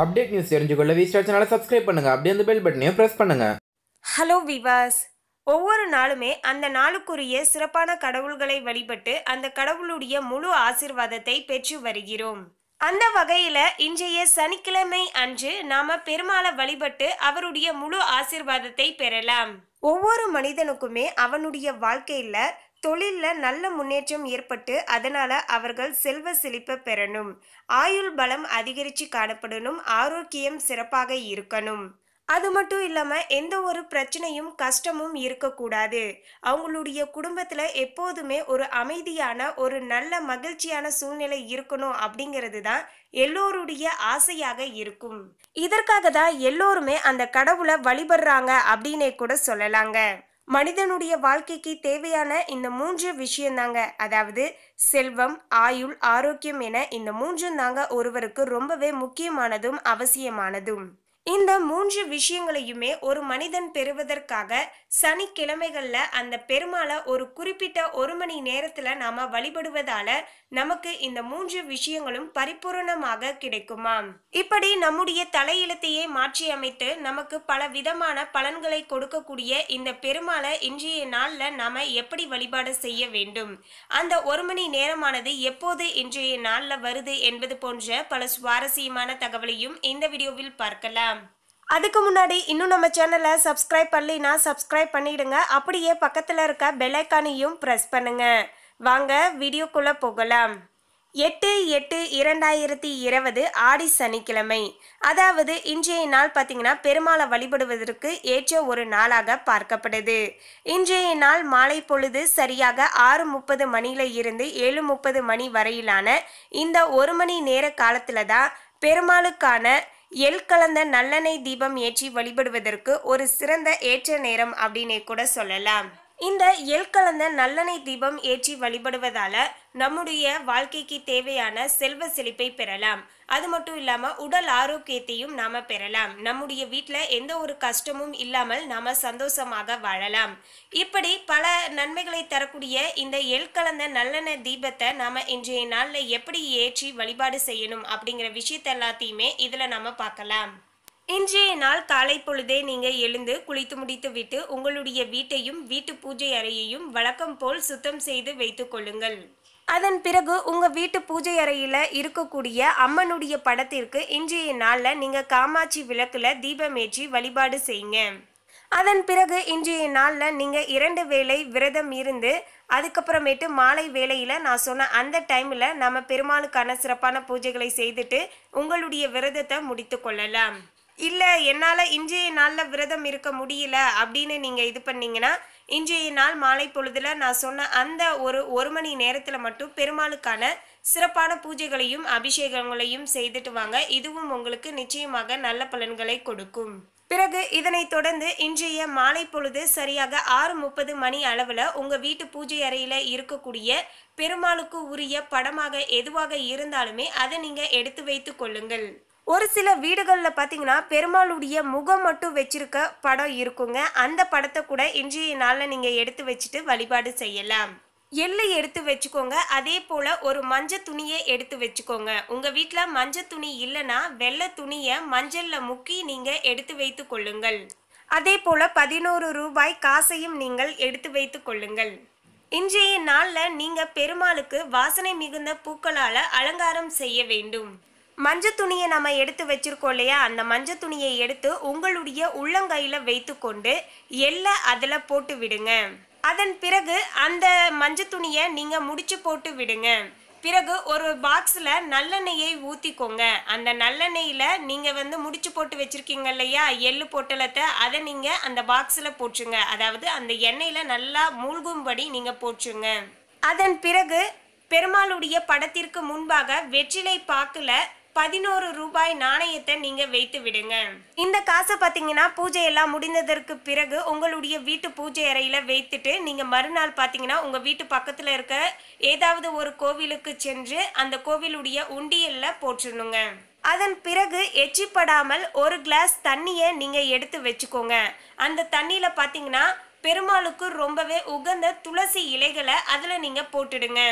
update news தெரிஞ்சுக்கொள்ள V star சேனலை subscribe பண்ணுங்க அப்படியே அந்த பெல் பட்டனையும் ப்ரெஸ் பண்ணுங்க ஹலோ விவாஸ் ஒவ்வொரு நாளுமே அந்த நாளுக்குரிய சிறப்பான கடவுள்களை வழிபட்டு அந்த கடவுளுடைய முழு ஆசிர்வாதத்தை பெற்று வருகிறோம் அந்த வகையில இன்றைய சனிக்கிழமை அன்று நாம பெருமாளை வழிபட்டு அவருடைய முழு ஆசிர்வாதத்தை பெறலாம் ஒவ்வொரு மனிதனுக்குமே அவனுடைய வாழ்க்கையில தொழிலில் நல்ல முன்னேற்றம் ஏற்பட்டு அதனால் அவர்கள் செல்வ செழிப்பை பெறணும் ஆயுள் பலம் அதிகரித்து காணப்படணும் ஆரோக்கியம் சிறப்பாக இருக்கணும் அது மட்டும் இல்லாமல் எந்த ஒரு பிரச்சனையும் கஷ்டமும் இருக்கக்கூடாது அவங்களுடைய குடும்பத்தில் எப்போதுமே ஒரு அமைதியான ஒரு நல்ல மகிழ்ச்சியான சூழ்நிலை இருக்கணும் அப்படிங்கிறது தான் எல்லோருடைய ஆசையாக இருக்கும் இதற்காக தான் எல்லோருமே அந்த கடவுளை வழிபடுறாங்க அப்படின்னே கூட சொல்லலாங்க மனிதனுடைய வாழ்க்கைக்கு தேவையான இந்த மூன்று விஷயந்தாங்க அதாவது செல்வம் ஆயுள் ஆரோக்கியம் என இந்த மூன்றும் தாங்க ஒருவருக்கு ரொம்பவே முக்கியமானதும் அவசியமானதும் இந்த மூன்று விஷயங்களையுமே ஒரு மனிதன் பெறுவதற்காக சனிக்கிழமைகளில் அந்த பெருமாளை ஒரு குறிப்பிட்ட ஒரு மணி நேரத்தில் நாம் வழிபடுவதால நமக்கு இந்த மூன்று விஷயங்களும் பரிபூரணமாக கிடைக்குமாம் இப்படி நம்முடைய தலையெழுத்தையே மாற்றி அமைத்து நமக்கு பல விதமான பலன்களை கொடுக்கக்கூடிய இந்த பெருமாளை இன்றைய நாளில் நாம் எப்படி வழிபாடு செய்ய வேண்டும் அந்த ஒரு மணி நேரமானது எப்போது இன்றைய நாளில் வருது என்பது போன்ற பல சுவாரஸ்யமான தகவலையும் இந்த வீடியோவில் பார்க்கலாம் அதுக்கு முன்னாடி இன்னும் நம்ம சேனலை சப்ஸ்கிரைப் பண்ணலினா சப்ஸ்கிரைப் பண்ணிடுங்க அப்படியே பக்கத்தில் இருக்க பெலைக்கானையும் ப்ரெஸ் பண்ணுங்க வாங்க வீடியோக்குள்ளே போகலாம் எட்டு எட்டு இரண்டாயிரத்தி இருபது ஆடி சனிக்கிழமை அதாவது இன்றைய நாள் பார்த்தீங்கன்னா பெருமாளை வழிபடுவதற்கு ஏற்ற ஒரு நாளாக பார்க்கப்படுது இன்றைய நாள் மாலை பொழுது சரியாக ஆறு முப்பது மணியில இருந்து ஏழு முப்பது மணி வரையிலான இந்த ஒரு மணி நேர காலத்தில் தான் பெருமாளுக்கான எல் கலந்த நல்லெண்ணெய் தீபம் ஏற்றி வழிபடுவதற்கு ஒரு சிறந்த ஏற்ற நேரம் அப்படின்னே கூட சொல்லலாம் இந்த எல் கலந்த நல்லெண்ணெய் தீபம் ஏற்றி வழிபடுவதால நம்முடைய வாழ்க்கைக்கு தேவையான செல்வ செழிப்பை பெறலாம் அது மட்டும் இல்லாமல் உடல் ஆரோக்கியத்தையும் நாம் பெறலாம் நம்முடைய வீட்டில் எந்த ஒரு கஷ்டமும் இல்லாமல் நாம் சந்தோஷமாக வாழலாம் இப்படி பல நன்மைகளை தரக்கூடிய இந்த எல் கலந்த நல்லெண்ணெய் தீபத்தை நாம் இன்றைய நாளில் எப்படி ஏற்றி வழிபாடு செய்யணும் அப்படிங்கிற விஷயத்த எல்லாத்தையுமே இதில் நாம பார்க்கலாம் இன்றைய நாள் காலை பொழுதே நீங்கள் எழுந்து குளித்து முடித்துவிட்டு உங்களுடைய வீட்டையும் வீட்டு பூஜை அறையையும் வழக்கம் போல் சுத்தம் செய்து வைத்து கொள்ளுங்கள் அதன் பிறகு உங்கள் வீட்டு பூஜை அறையில் இருக்கக்கூடிய அம்மனுடைய படத்திற்கு இன்றைய நாளில் நீங்கள் காமாட்சி விளக்கில் தீபமேற்றி வழிபாடு செய்யுங்க அதன் பிறகு இன்றைய நாளில் நீங்கள் இரண்டு வேளை விரதம் இருந்து அதுக்கப்புறமேட்டு மாலை வேளையில் நான் சொன்ன அந்த டைமில் நம்ம பெருமாளுக்கான சிறப்பான பூஜைகளை செய்துட்டு உங்களுடைய விரதத்தை முடித்து கொள்ளலாம் இல்லை என்னால் இன்றைய நாளில் விரதம் இருக்க முடியல அப்படின்னு நீங்கள் இது பண்ணிங்கன்னா இன்றைய நாள் மாலை பொழுதில் நான் சொன்ன அந்த ஒரு ஒரு மணி நேரத்தில் மட்டும் பெருமாளுக்கான சிறப்பான பூஜைகளையும் அபிஷேகங்களையும் செய்துட்டு வாங்க இதுவும் உங்களுக்கு நிச்சயமாக நல்ல பலன்களை கொடுக்கும் பிறகு இதனைத் தொடர்ந்து இன்றைய மாலை பொழுது சரியாக ஆறு முப்பது மணி அளவில் உங்கள் வீட்டு பூஜை அறையில் இருக்கக்கூடிய பெருமாளுக்கு உரிய படமாக எதுவாக இருந்தாலுமே அதை நீங்கள் எடுத்து வைத்து கொள்ளுங்கள் ஒரு சில வீடுகளில் பார்த்தீங்கன்னா பெருமாளுடைய முகம் மட்டும் வச்சிருக்க படம் இருக்குங்க அந்த படத்தை கூட இன்றைய நாளில் நீங்கள் எடுத்து வச்சுட்டு வழிபாடு செய்யலாம் எள்ளை எடுத்து வச்சுக்கோங்க அதே போல் ஒரு மஞ்சள் துணியை எடுத்து வச்சுக்கோங்க உங்கள் வீட்டில் மஞ்சள் துணி இல்லைன்னா வெள்ளை துணியை மஞ்சளில் முக்கி நீங்கள் எடுத்து வைத்து கொள்ளுங்கள் அதே போல் பதினோரு ரூபாய் காசையும் நீங்கள் எடுத்து வைத்து கொள்ளுங்கள் இன்றைய நாளில் நீங்கள் பெருமாளுக்கு வாசனை மிகுந்த பூக்களால் அலங்காரம் செய்ய வேண்டும் மஞ்சள் துணியை நம்ம எடுத்து வச்சுருக்கோம் இல்லையா அந்த மஞ்சள் துணியை எடுத்து உங்களுடைய உள்ளங்கையில் வைத்து கொண்டு எல்லை அதில் போட்டு விடுங்க அதன் பிறகு அந்த மஞ்சள் துணியை நீங்கள் முடிச்சு போட்டு விடுங்க பிறகு ஒரு பாக்ஸில் நல்லெண்ணெயை ஊற்றிக்கோங்க அந்த நல்லெண்ணெயில் நீங்கள் வந்து முடிச்சு போட்டு வச்சுருக்கீங்க இல்லையா எள்ளு பொட்டலத்தை அதை நீங்கள் அந்த பாக்ஸில் போட்டுருங்க அதாவது அந்த எண்ணெயில் நல்லா மூழ்கும்படி நீங்கள் போட்டுருங்க அதன் பிறகு பெருமாளுடைய படத்திற்கு முன்பாக வெற்றிலை பாக்கில் பதினோரு ரூபாய் நாணயத்தை நீங்கள் வைத்து விடுங்க இந்த காசை பார்த்தீங்கன்னா எல்லாம் முடிந்ததற்கு பிறகு உங்களுடைய வீட்டு பூஜை அறையில் வைத்துட்டு நீங்கள் மறுநாள் பார்த்தீங்கன்னா உங்கள் வீட்டு பக்கத்தில் இருக்க ஏதாவது ஒரு கோவிலுக்கு சென்று அந்த கோவிலுடைய உண்டியலில் போட்டுருணுங்க அதன் பிறகு எச்சிப்படாமல் ஒரு கிளாஸ் தண்ணியை நீங்கள் எடுத்து வச்சுக்கோங்க அந்த தண்ணியில் பார்த்தீங்கன்னா பெருமாளுக்கு ரொம்பவே உகந்த துளசி இலைகளை அதில் நீங்கள் போட்டுடுங்க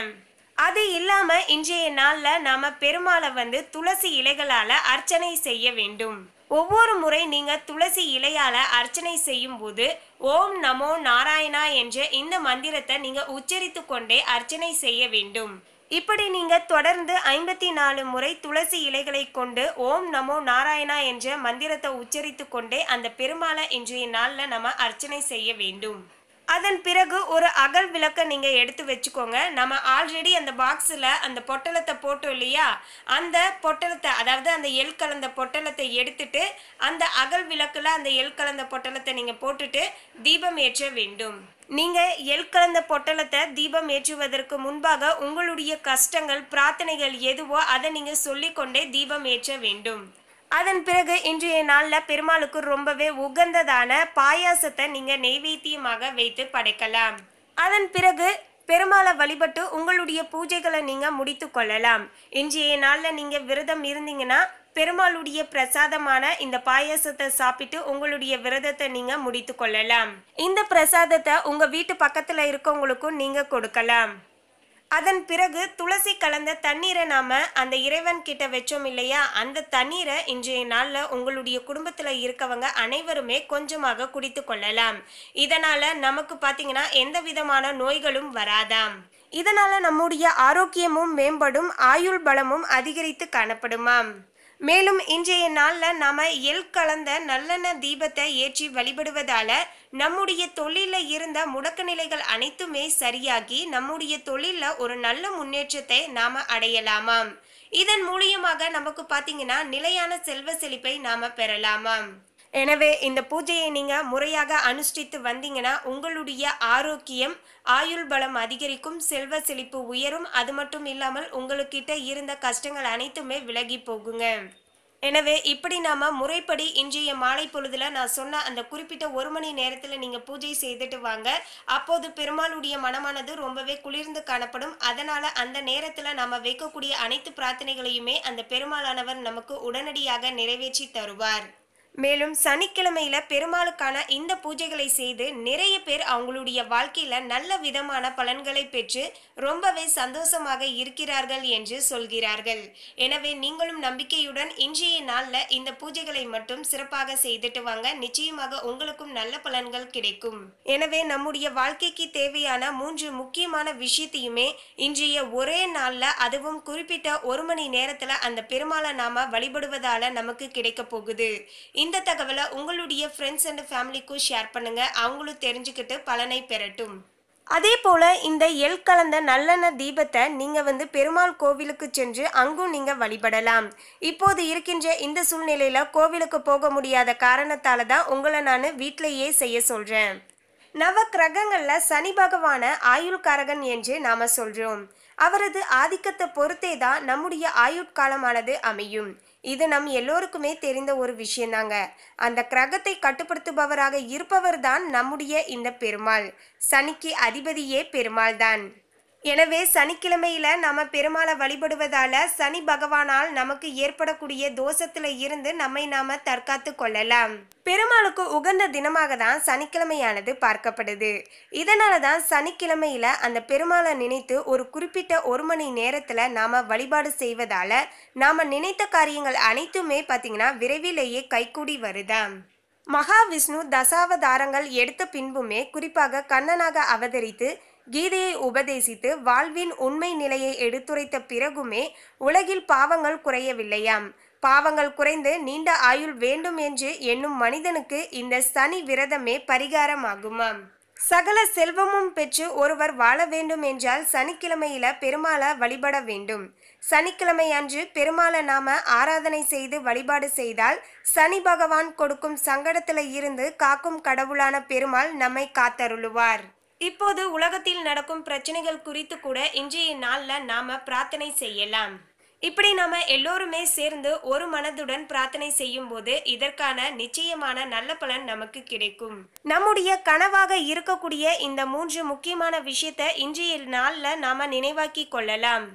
அது இல்லாமல் இன்றைய நாளில் நாம் பெருமாளை வந்து துளசி இலைகளால் அர்ச்சனை செய்ய வேண்டும் ஒவ்வொரு முறை நீங்கள் துளசி இலையால் அர்ச்சனை செய்யும் போது ஓம் நமோ நாராயணா என்ற இந்த மந்திரத்தை நீங்கள் உச்சரித்து கொண்டே அர்ச்சனை செய்ய வேண்டும் இப்படி நீங்கள் தொடர்ந்து ஐம்பத்தி நாலு முறை துளசி இலைகளை கொண்டு ஓம் நமோ நாராயணா என்ற மந்திரத்தை உச்சரித்து கொண்டே அந்த பெருமாளை இன்றைய நாளில் நம்ம அர்ச்சனை செய்ய வேண்டும் அதன் பிறகு ஒரு அகல் விளக்கை நீங்கள் எடுத்து வச்சுக்கோங்க நம்ம ஆல்ரெடி அந்த பாக்ஸில் அந்த பொட்டலத்தை போட்டோம் இல்லையா அந்த பொட்டலத்தை அதாவது அந்த எல் கலந்த பொட்டலத்தை எடுத்துட்டு அந்த அகல் விளக்கில் அந்த எல் கலந்த பொட்டலத்தை நீங்கள் போட்டுட்டு தீபம் ஏற்ற வேண்டும் நீங்கள் எல் கலந்த பொட்டலத்தை தீபம் ஏற்றுவதற்கு முன்பாக உங்களுடைய கஷ்டங்கள் பிரார்த்தனைகள் எதுவோ அதை நீங்கள் சொல்லிக்கொண்டே தீபம் ஏற்ற வேண்டும் அதன் பிறகு இன்றைய நாளில் பெருமாளுக்கு ரொம்பவே உகந்ததான பாயாசத்தை நீங்கள் நெய்வேத்தியமாக வைத்து படைக்கலாம் அதன் பிறகு பெருமாளை வழிபட்டு உங்களுடைய பூஜைகளை நீங்கள் முடித்து கொள்ளலாம் இன்றைய நாளில் நீங்கள் விரதம் இருந்தீங்கன்னா பெருமாளுடைய பிரசாதமான இந்த பாயாசத்தை சாப்பிட்டு உங்களுடைய விரதத்தை நீங்க முடித்து கொள்ளலாம் இந்த பிரசாதத்தை உங்க வீட்டு பக்கத்துல இருக்கவங்களுக்கும் நீங்க கொடுக்கலாம் அதன் பிறகு துளசி கலந்த தண்ணீரை நாம் அந்த இறைவன் கிட்ட வச்சோம் இல்லையா அந்த தண்ணீரை இன்றைய நாளில் உங்களுடைய குடும்பத்தில் இருக்கவங்க அனைவருமே கொஞ்சமாக குடித்து கொள்ளலாம் இதனால் நமக்கு பார்த்தீங்கன்னா எந்த விதமான நோய்களும் வராதாம் இதனால் நம்முடைய ஆரோக்கியமும் மேம்படும் ஆயுள் பலமும் அதிகரித்து காணப்படுமாம் மேலும் இன்றைய நாளில் நாம் எல் கலந்த நல்லெண்ண தீபத்தை ஏற்றி வழிபடுவதால் நம்முடைய தொழிலில் இருந்த முடக்க நிலைகள் அனைத்துமே சரியாகி நம்முடைய தொழிலில் ஒரு நல்ல முன்னேற்றத்தை நாம் அடையலாமாம் இதன் மூலியமாக நமக்கு பார்த்தீங்கன்னா நிலையான செல்வ செழிப்பை நாம் பெறலாமாம் எனவே இந்த பூஜையை நீங்கள் முறையாக அனுஷ்டித்து வந்தீங்கன்னா உங்களுடைய ஆரோக்கியம் ஆயுள் பலம் அதிகரிக்கும் செல்வ செழிப்பு உயரும் அது மட்டும் இல்லாமல் உங்களுக்கிட்ட இருந்த கஷ்டங்கள் அனைத்துமே விலகி போகுங்க எனவே இப்படி நாம் முறைப்படி இன்றைய மாலை பொழுதுல நான் சொன்ன அந்த குறிப்பிட்ட ஒரு மணி நேரத்தில் நீங்கள் பூஜை செய்துட்டு வாங்க அப்போது பெருமாளுடைய மனமானது ரொம்பவே குளிர்ந்து காணப்படும் அதனால் அந்த நேரத்தில் நாம் வைக்கக்கூடிய அனைத்து பிரார்த்தனைகளையுமே அந்த பெருமாளானவர் நமக்கு உடனடியாக நிறைவேற்றி தருவார் மேலும் சனிக்கிழமையில பெருமாளுக்கான இந்த பூஜைகளை செய்து நிறைய பேர் அவங்களுடைய வாழ்க்கையில நல்ல விதமான பலன்களை பெற்று ரொம்பவே சந்தோஷமாக இருக்கிறார்கள் என்று சொல்கிறார்கள் எனவே நீங்களும் நம்பிக்கையுடன் இன்றைய நாள்ல இந்த பூஜைகளை மட்டும் சிறப்பாக செய்துட்டு வாங்க நிச்சயமாக உங்களுக்கும் நல்ல பலன்கள் கிடைக்கும் எனவே நம்முடைய வாழ்க்கைக்கு தேவையான மூன்று முக்கியமான விஷயத்தையுமே இன்றைய ஒரே நாள்ல அதுவும் குறிப்பிட்ட ஒரு மணி நேரத்துல அந்த பெருமாளை நாம வழிபடுவதால நமக்கு கிடைக்க போகுது இந்த தகவலை உங்களுடைய ஃப்ரெண்ட்ஸ் அண்ட் ஃபேமிலிக்கும் ஷேர் பண்ணுங்கள் அவங்களும் தெரிஞ்சுக்கிட்டு பலனை பெறட்டும் அதே போல் இந்த எல் கலந்த நல்லெண்ணெய் தீபத்தை நீங்கள் வந்து பெருமாள் கோவிலுக்கு சென்று அங்கும் நீங்கள் வழிபடலாம் இப்போது இருக்கின்ற இந்த சூழ்நிலையில் கோவிலுக்கு போக முடியாத காரணத்தால் தான் உங்களை நான் வீட்டிலையே செய்ய சொல்கிறேன் நவ கிரகங்கள்ல சனி பகவான ஆயுள்காரகன் என்று நாம் சொல்கிறோம் அவரது ஆதிக்கத்தை பொறுத்தே தான் நம்முடைய ஆயுட்காலமானது அமையும் இது நம் எல்லோருக்குமே தெரிந்த ஒரு விஷயந்தாங்க அந்த கிரகத்தை கட்டுப்படுத்துபவராக இருப்பவர் தான் நம்முடைய இந்த பெருமாள் சனிக்கு அதிபதியே பெருமாள் தான் எனவே சனிக்கிழமையில நம்ம பெருமாளை வழிபடுவதால சனி பகவானால் நமக்கு ஏற்படக்கூடிய தோஷத்துல இருந்து நம்மை நாம தற்காத்து கொள்ளலாம் பெருமாளுக்கு உகந்த தினமாக தான் சனிக்கிழமையானது பார்க்கப்படுது இதனால தான் சனிக்கிழமையில அந்த பெருமாளை நினைத்து ஒரு குறிப்பிட்ட ஒரு மணி நேரத்துல நாம வழிபாடு செய்வதால நாம நினைத்த காரியங்கள் அனைத்துமே பார்த்தீங்கன்னா விரைவிலேயே கைகூடி வருதாம் மகாவிஷ்ணு தசாவதாரங்கள் எடுத்த பின்புமே குறிப்பாக கண்ணனாக அவதரித்து கீதையை உபதேசித்து வாழ்வின் உண்மை நிலையை எடுத்துரைத்த பிறகுமே உலகில் பாவங்கள் குறையவில்லையாம் பாவங்கள் குறைந்து நீண்ட ஆயுள் வேண்டும் என்று எண்ணும் மனிதனுக்கு இந்த சனி விரதமே பரிகாரமாகுமாம் சகல செல்வமும் பெற்று ஒருவர் வாழ வேண்டும் என்றால் சனிக்கிழமையில பெருமாளை வழிபட வேண்டும் சனிக்கிழமை அன்று பெருமாளை நாம ஆராதனை செய்து வழிபாடு செய்தால் சனி பகவான் கொடுக்கும் சங்கடத்தில் இருந்து காக்கும் கடவுளான பெருமாள் நம்மை காத்தருளுவார் இப்போது உலகத்தில் நடக்கும் பிரச்சனைகள் குறித்து கூட இன்றைய நாளில் நாம் பிரார்த்தனை செய்யலாம் இப்படி நாம் எல்லோருமே சேர்ந்து ஒரு மனதுடன் பிரார்த்தனை செய்யும் போது இதற்கான நிச்சயமான நல்ல பலன் நமக்கு கிடைக்கும் நம்முடைய கனவாக இருக்கக்கூடிய இந்த மூன்று முக்கியமான விஷயத்தை இன்றைய நாளில் நாம் நினைவாக்கி கொள்ளலாம்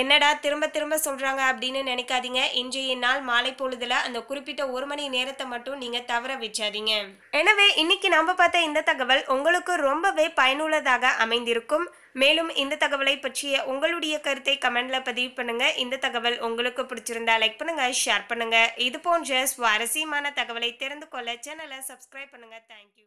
என்னடா திரும்ப திரும்ப சொல்கிறாங்க அப்படின்னு நினைக்காதீங்க இன்றைய நாள் மாலை பொழுதுல அந்த குறிப்பிட்ட ஒரு மணி நேரத்தை மட்டும் நீங்கள் தவற வச்சாதீங்க எனவே இன்னைக்கு நம்ம பார்த்த இந்த தகவல் உங்களுக்கு ரொம்பவே பயனுள்ளதாக அமைந்திருக்கும் மேலும் இந்த தகவலை பற்றிய உங்களுடைய கருத்தை கமெண்ட்ல பதிவு பண்ணுங்க இந்த தகவல் உங்களுக்கு பிடிச்சிருந்தா லைக் பண்ணுங்க ஷேர் பண்ணுங்க இது போன்ற சுவாரஸ்யமான தகவலை தெரிந்து கொள்ள சேனலை சப்ஸ்கிரைப் பண்ணுங்க தேங்க்யூ